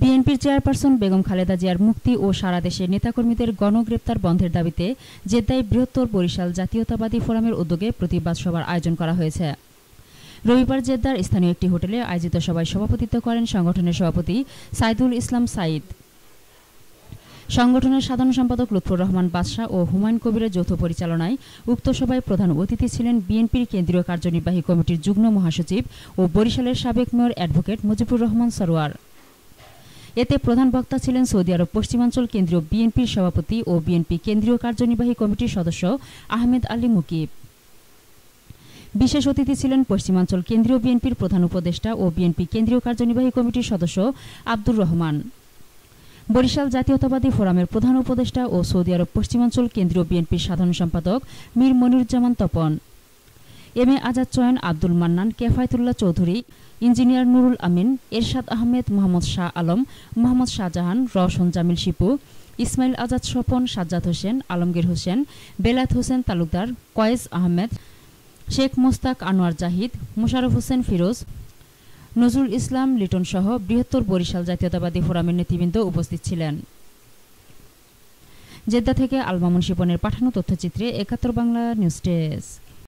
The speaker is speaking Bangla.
বিএনপির চেয়ারপারসন বেগম খালেদা জিয়ার মুক্তি ও সারা দেশের নেতাকর্মীদের গণগ্রেপ্তার বন্ধের দাবিতে জেদ্দায় বৃহত্তর বরিশাল জাতীয়তাবাদী ফোরামের উদ্যোগে প্রতিবাদ সভার আয়োজন করা হয়েছে রবিবার জেদ্দার স্থানীয় একটি হোটেলে আয়োজিত সভায় সভাপতিত্ব করেন সংগঠনের সভাপতি সাইদুল ইসলাম সাইদ সংগঠনের সাধারণ সম্পাদক লুৎফুর রহমান বাদশাহ ও হুমায়ুন কবিরের যৌথ পরিচালনায় উক্ত সভায় প্রধান অতিথি ছিলেন বিএনপির কেন্দ্রীয় কার্যনির্বাহী কমিটির যুগ্ম মহাসচিব ও বরিশালের সাবেক মেয়র অ্যাডভোকেট মুজিবুর রহমান সরোয়ার এতে প্রধান বক্তা ছিলেন সৌদি আরব পশ্চিমাঞ্চল কেন্দ্রীয় বিএনপির সভাপতি ও বিএনপি কেন্দ্রীয় কার্যনির্বাহী কমিটির সদস্য আহমেদ আলী মুকিব বিশেষ অতিথি ছিলেন পশ্চিমাঞ্চল কেন্দ্রীয় বিএনপির প্রধান উপদেষ্টা ও বিএনপি কেন্দ্রীয় কার্যনির্বাহী কমিটির সদস্য আব্দুর রহমান বরিশাল জাতীয়তাবাদী ফোরামের প্রধান উপদেষ্টা ও সৌদি আরব পশ্চিমাঞ্চল কেন্দ্রীয় বিএনপির সাধারণ সম্পাদক Mir Moniruzzaman Tapan M A Azad Chayan Abdul Mannan Kefayetullah Chowdhury engineer Nurul Amin Ershad Ahmed Mohammad Shah Alam Mohammad Shahjahan Rowshan Jamil Shipu Ismail Azad Swapan Sajjad Hossain Alamgir Hossain Belat Hossain Talukdar Kayes Ahmed Sheikh Mostak Anwar Zahid Musharraf Hossain Firoz Nazrul Islam Liton সহ বৃহত্তর বরিশাল জাতীয়তাবাদী ফোরামের নেতৃবৃন্দ উপস্থিত ছিলেন জেদ্দা থেকে আলমামুন শিপনের পাঠানো তথ্যচিত্রে একাত্তর বাংলা নিউজ ডেস্ক